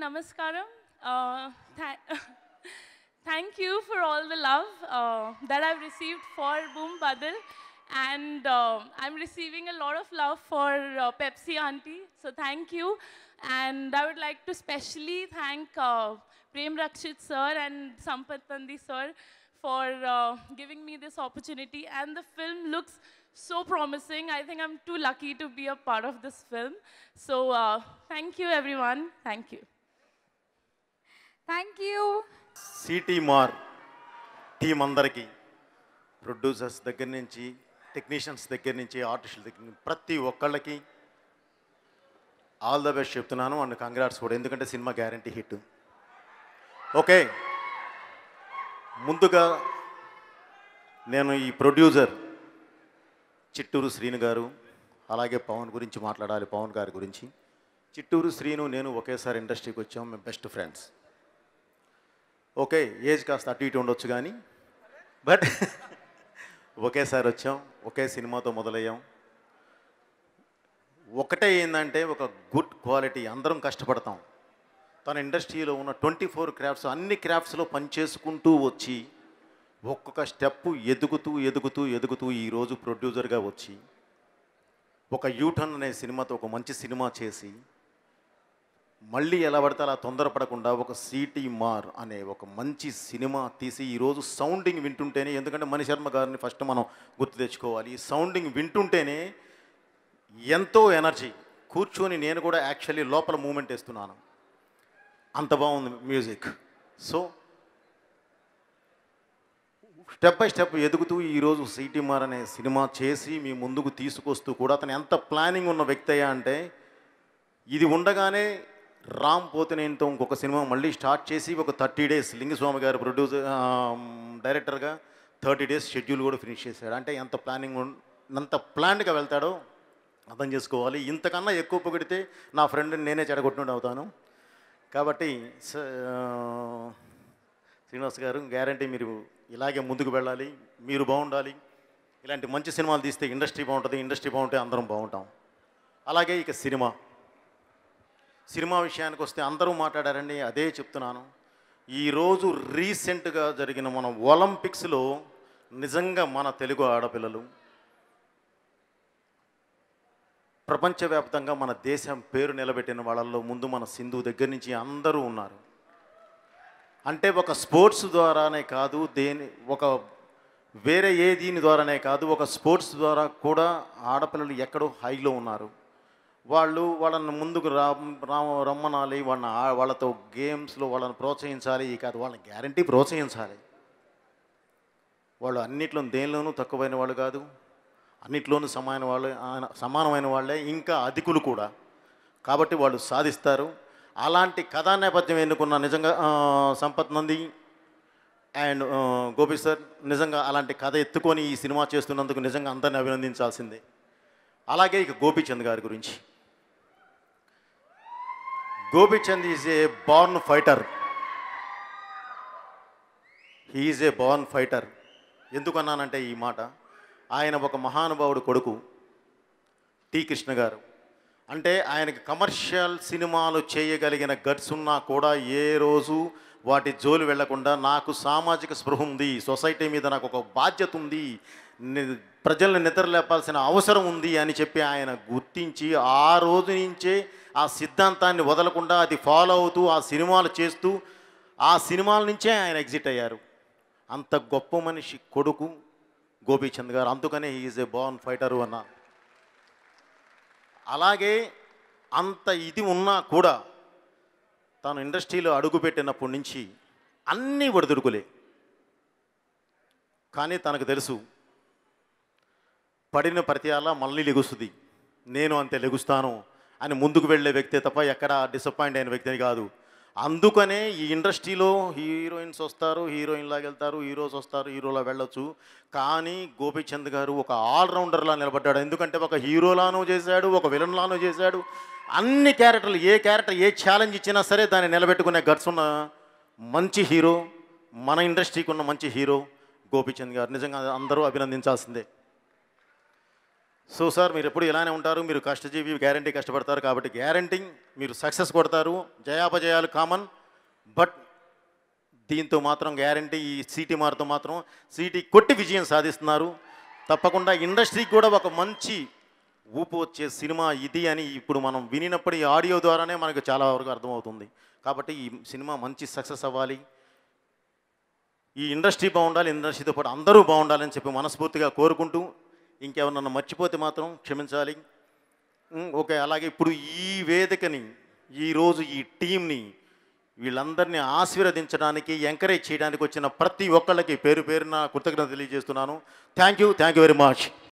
Namaskaram. Uh, th thank you for all the love uh, that I've received for Boom Badal. And uh, I'm receiving a lot of love for uh, Pepsi Auntie. So thank you. And I would like to specially thank uh, Prem Rakshit sir and Sampath Tandi sir for uh, giving me this opportunity. And the film looks so promising. I think I'm too lucky to be a part of this film. So thank you, everyone. Thank you. Seetimaarr team అందరికీ producers దగ్గర నుంచి technicians దగ్గర నుంచి ఆర్టిస్టుల దగ్గర నుంచి ప్రతి ఒక్కళ్ళకి ఆల్ ద బెస్ట్ చెప్తున్నాను అండ్ కంగ్రాట్స్ కూడా ఎందుకంటే సినిమా గ్యారంటీ హిట్ ఓకే ముందుగా నేను ఈ ప్రొడ్యూసర్ చిట్టూరు శ్రీను గారు అలాగే పవన్ గురించి మాట్లాడాలి పవన్ గారి గురించి చిట్టూరు శ్రీను నేను ఒకేసారి ఇండస్ట్రీకి వచ్చాము మేము బెస్ట్ ఫ్రెండ్స్ ఓకే ఏజ్ కాస్త అటు ఇటు ఉండొచ్చు కానీ బట్ ఒకేసారి వచ్చాం ఒకే సినిమాతో మొదలయ్యాం ఒకటే ఏంటంటే ఒక గుడ్ క్వాలిటీ అందరం కష్టపడతాం తన ఇండస్ట్రీలో ఉన్న ట్వంటీ ఫోర్ క్రాఫ్ట్స్ అన్ని క్రాఫ్ట్స్లో పనిచేసుకుంటూ వచ్చి ఒక్కొక్క స్టెప్ ఎదుగుతూ ఎదుగుతూ ఎదుగుతూ ఈరోజు ప్రొడ్యూసర్గా వచ్చి ఒక యూటర్న్ అనే సినిమాతో ఒక మంచి సినిమా చేసి మళ్ళీ ఎలా పడితే అలా తొందరపడకుండా ఒక సిటీ మార్ అనే ఒక మంచి సినిమా తీసి ఈరోజు సౌండింగ్ వింటుంటేనే ఎందుకంటే మణిశర్మ గారిని ఫస్ట్ మనం గుర్తు తెచ్చుకోవాలి ఈ సౌండింగ్ వింటుంటేనే ఎంతో ఎనర్జీ కూర్చొని నేను కూడా యాక్చువల్లీ లోపల మూమెంట్ వేస్తున్నాను అంత బాగుంది music so step by step ఎదుగుతూ ఈరోజు సిటీ మార్ అనే సినిమా చేసి మీ ముందుకు తీసుకొస్తూ కూడా అతను ఎంత ప్లానింగ్ ఉన్న వ్యక్తి అంటే ఇది ఉండగానే రామ్ పోతినేనితో ఇంకొక సినిమా మళ్ళీ స్టార్ట్ చేసి ఒక థర్టీ డేస్ లింగస్వామి గారు ప్రొడ్యూసర్ డైరెక్టర్గా థర్టీ డేస్ షెడ్యూల్ కూడా ఫినిష్ చేశాడు అంటే ఎంత ప్లానింగ్ ఎంత ప్లాన్డ్గా వెళ్తాడో అర్థం చేసుకోవాలి ఇంతకన్నా ఎక్కువ పొగిడితే నా ఫ్రెండ్ని నేనే చెడగొట్టినట్టు అవుతాను కాబట్టి శ్రీనివాస్ గారు గ్యారంటీ మీరు ఇలాగే ముందుకు వెళ్ళాలి మీరు బాగుండాలి ఇలాంటి మంచి సినిమాలు తీస్తే ఇండస్ట్రీ బాగుంటుంది ఇండస్ట్రీ బాగుంటే అందరం బాగుంటాం అలాగే ఇక సినిమా సినిమా విషయానికి వస్తే అందరూ మాట్లాడారండి అదే చెప్తున్నాను ఈరోజు రీసెంట్గా జరిగిన మన ఒలింపిక్స్లో నిజంగా మన తెలుగు ఆడపిల్లలు ప్రపంచవ్యాప్తంగా మన దేశం పేరు నిలబెట్టిన వాళ్ళల్లో ముందు మన సింధు దగ్గర నుంచి అందరూ ఉన్నారు అంటే ఒక స్పోర్ట్స్ ద్వారానే కాదు దేని ఒక వేరే ఏ దీని ద్వారానే కాదు ఒక స్పోర్ట్స్ ద్వారా కూడా ఆడపిల్లలు ఎక్కడో హైలో ఉన్నారు వాళ్ళు వాళ్ళని ముందుకు రా రమ్మనాలి వాళ్ళని వాళ్ళతో గేమ్స్లో వాళ్ళని ప్రోత్సహించాలి ఈ కాదు వాళ్ళని గ్యారంటీ ప్రోత్సహించాలి వాళ్ళు అన్నిట్లో దేనిలోనూ తక్కువైన వాళ్ళు కాదు అన్నిట్లోనూ సమాన వాళ్ళు సమానమైన వాళ్ళే ఇంకా అధికులు కూడా కాబట్టి వాళ్ళు సాధిస్తారు అలాంటి కథా నేపథ్యం ఎన్నుకున్న నిజంగా సంపత్ నంది అండ్ గోపి సార్ నిజంగా అలాంటి కథ ఎత్తుకొని ఈ సినిమా చేస్తున్నందుకు నిజంగా అందరిని అభినందించాల్సిందే అలాగే ఇక గోపీచంద్ గారి గురించి Gopichand is a born fighter he's a born fighter ఎందుకన్నానంటే ఈ మాట ఆయన ఒక మహానుభావుడు కొడుకు టి కృష్ణ గారు అంటే ఆయనకి కమర్షియల్ సినిమాలు చేయగలిగిన గట్స్ ఉన్నా కూడా ఏ రోజు వాటి జోలు వెళ్లకుండా నాకు సామాజిక స్పృహ ఉంది సొసైటీ మీద నాకు ఒక బాధ్యత ఉంది ప్రజలను నిద్రలేపాల్సిన అవసరం ఉంది అని చెప్పి ఆయన గుర్తించి ఆ రోజు నుంచే ఆ సిద్ధాంతాన్ని వదలకుండా అది ఫాలో అవుతూ ఆ సినిమాలు చేస్తూ ఆ సినిమాల నుంచే ఆయన ఎగ్జిట్ అయ్యారు అంత గొప్ప మనిషి కొడుకు గోపీచంద్ గారు అందుకనే ఈజ్ ఏ బాన్ ఫైటరు అన్న అలాగే అంత ఇది ఉన్నా కూడా తను ఇండస్ట్రీలో అడుగుపెట్టినప్పటి నుంచి అన్నీ ఒడిదుడుకులే కానీ తనకు తెలుసు పడిన ప్రతి అలా మళ్ళీ లెగుస్తుంది నేను అంతే లెగుస్తాను అని ముందుకు వెళ్ళే వ్యక్తే తప్ప ఎక్కడ డిసప్పాయింట్ అయిన వ్యక్తిని కాదు అందుకనే ఈ ఇండస్ట్రీలో హీరోయిన్స్ వస్తారు హీరోయిన్ లాగా వెళ్తారు హీరోస్ వస్తారు హీరోలా వెళ్ళొచ్చు కానీ గోపీచంద్ గారు ఒక ఆల్రౌండర్లా నిలబడ్డాడు ఎందుకంటే ఒక హీరోలానూ చేశాడు ఒక విలన్లానూ చేశాడు అన్ని క్యారెక్టర్లు ఏ క్యారెక్టర్ ఏ ఛాలెంజ్ ఇచ్చినా సరే దాన్ని నిలబెట్టుకునే గట్స్ ఉన్న మంచి హీరో మన ఇండస్ట్రీకి ఉన్న మంచి హీరో గోపీచంద్ గారు నిజంగా అందరూ అభినందించాల్సిందే సో సార్ మీరు ఎప్పుడు ఇలానే ఉంటారు మీరు కష్టజీవి గ్యారంటీ కష్టపడతారు కాబట్టి గ్యారంటీ మీరు సక్సెస్ కొడతారు జయాపజయాలు కామన్ బట్ దీంతో మాత్రం గ్యారంటీ ఈ సీటీ మారుతో మాత్రం సీటీ కొట్టి విజయం సాధిస్తున్నారు తప్పకుండా ఇండస్ట్రీకి కూడా ఒక మంచి ఊపు వచ్చే సినిమా ఇది అని ఇప్పుడు మనం వినినప్పుడు ఈ ఆడియో ద్వారానే మనకు చాలా వరకు అర్థమవుతుంది కాబట్టి ఈ సినిమా మంచి సక్సెస్ అవ్వాలి ఈ ఇండస్ట్రీ బాగుండాలి ఇండస్ట్రీతో పాటు అందరూ బాగుండాలని చెప్పి మనస్ఫూర్తిగా కోరుకుంటూ ఇంకేమన్నా మర్చిపోతే మాత్రం క్షమించాలి ఓకే అలాగే ఇప్పుడు ఈ వేదికని ఈరోజు ఈ టీంని వీళ్ళందరినీ ఆశీర్వదించడానికి ఎంకరేజ్ చేయడానికి వచ్చిన ప్రతి ఒక్కళ్ళకి పేరు పేరున కృతజ్ఞత తెలియజేస్తున్నాను thank you thank you very much